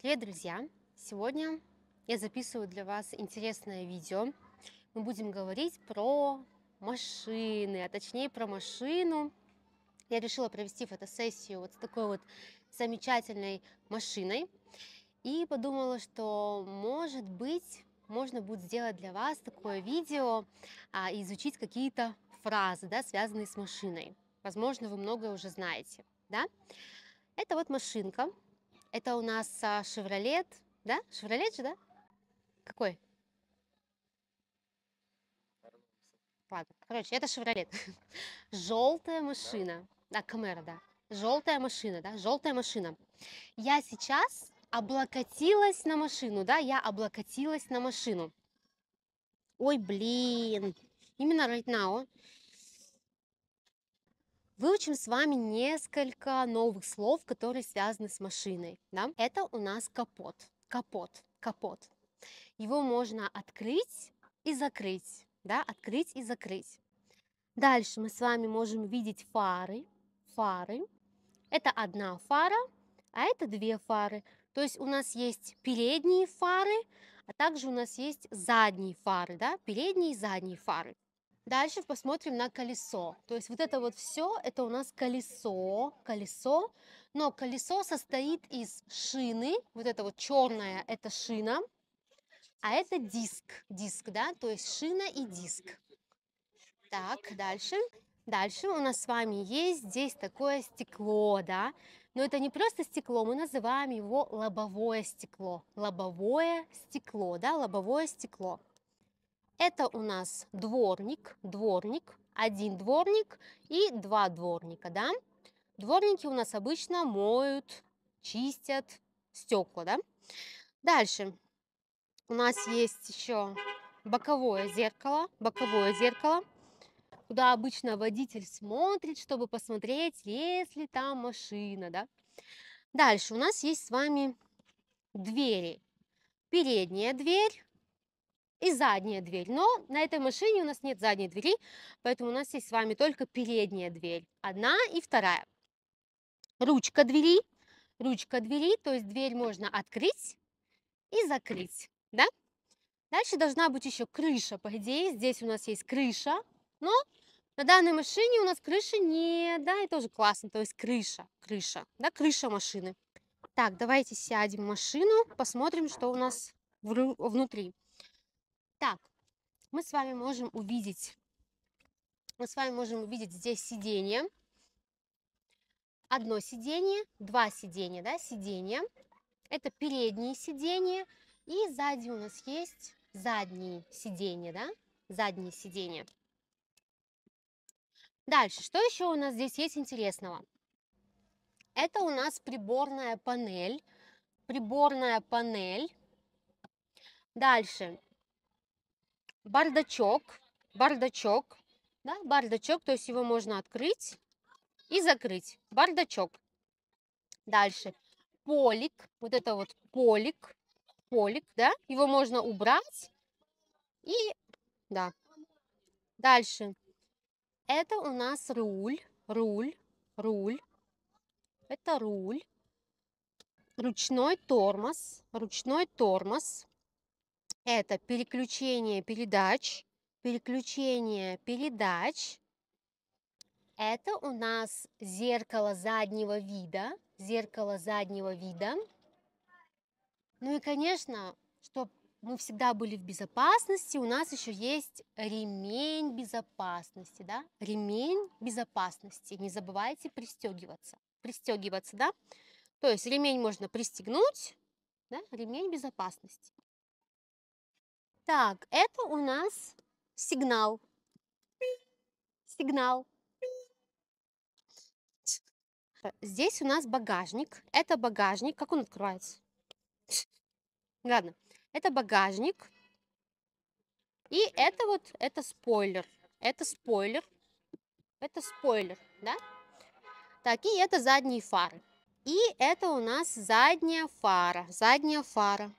Привет, друзья! Сегодня я записываю для вас интересное видео. Мы будем говорить про машины, а точнее про машину. Я решила провести фотосессию вот с такой вот замечательной машиной и подумала, что может быть можно будет сделать для вас такое видео а, и изучить какие-то фразы, да, связанные с машиной. Возможно, вы многое уже знаете, да? Это вот машинка, это у нас а, Шевролет, да? Шевролет же, да? Какой? Ладно, короче, это Шевролет. Желтая машина. Да, Камера, да. Желтая машина, да, желтая машина. Я сейчас облокотилась на машину, да, я облокотилась на машину. Ой, блин, именно right now. Выучим с вами несколько новых слов, которые связаны с машиной. Да? Это у нас капот. Капот. Капот. Его можно открыть и закрыть. Да? Открыть и закрыть. Дальше мы с вами можем видеть фары. Фары. Это одна фара, а это две фары. То есть у нас есть передние фары, а также у нас есть задние фары, да, передние и задние фары. Дальше посмотрим на колесо. То есть вот это вот все, это у нас колесо, колесо. Но колесо состоит из шины. Вот это вот черная, это шина. А это диск, диск, да, то есть шина и диск. Так, дальше. Дальше у нас с вами есть здесь такое стекло, да, но это не просто стекло, мы называем его лобовое стекло. Лобовое стекло, да, лобовое стекло. Это у нас дворник, дворник, один дворник и два дворника, да? Дворники у нас обычно моют, чистят стекла, да? Дальше у нас есть еще боковое зеркало, боковое зеркало, куда обычно водитель смотрит, чтобы посмотреть, есть ли там машина, да? Дальше у нас есть с вами двери. Передняя дверь и задняя дверь. Но на этой машине у нас нет задней двери, поэтому у нас есть с вами только передняя дверь. Одна и вторая. Ручка двери. Ручка двери, то есть дверь можно открыть и закрыть. Да? Дальше должна быть еще крыша, по идее. Здесь у нас есть крыша, но на данной машине у нас крыши нет, да, и тоже классно. То есть крыша, крыша, да, крыша машины. Так, давайте сядем в машину, посмотрим, что у нас внутри. Так, мы с вами можем увидеть, мы с вами можем увидеть здесь сиденье. Одно сиденье, два сиденья, да, сиденье. Это передние сиденья. И сзади у нас есть задние сиденья, да, задние сиденья. Дальше, что еще у нас здесь есть интересного? Это у нас приборная панель. Приборная панель. Дальше, бардачок, бардачок, да, бардачок, то есть его можно открыть и закрыть, бардачок. Дальше, полик, вот это вот полик, полик, да, его можно убрать и, да. Дальше, это у нас руль, руль, руль, это руль, ручной тормоз, ручной тормоз, это переключение передач, переключение передач. Это у нас зеркало заднего вида, зеркало заднего вида. Ну и, конечно, чтобы мы всегда были в безопасности, у нас еще есть ремень безопасности, да? Ремень безопасности. Не забывайте пристегиваться. Пристегиваться, да? То есть ремень можно пристегнуть, да? Ремень безопасности. Так, это у нас сигнал. Сигнал. Здесь у нас багажник. Это багажник. Как он открывается? Ладно. Это багажник. И это вот, это спойлер. Это спойлер. Это спойлер, да? Так, и это задние фары. И это у нас задняя фара. Задняя фара.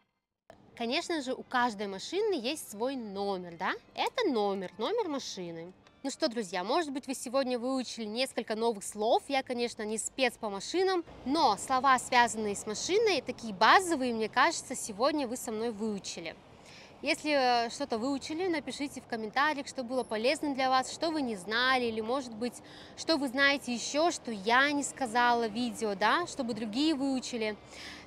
Конечно же, у каждой машины есть свой номер, да? Это номер, номер машины. Ну что, друзья, может быть, вы сегодня выучили несколько новых слов. Я, конечно, не спец по машинам, но слова, связанные с машиной, такие базовые, мне кажется, сегодня вы со мной выучили. Если э, что-то выучили, напишите в комментариях, что было полезно для вас, что вы не знали, или, может быть, что вы знаете еще, что я не сказала в видео, да, чтобы другие выучили.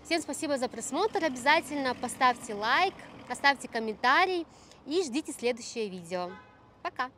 Всем спасибо за просмотр, обязательно поставьте лайк, оставьте комментарий и ждите следующее видео. Пока!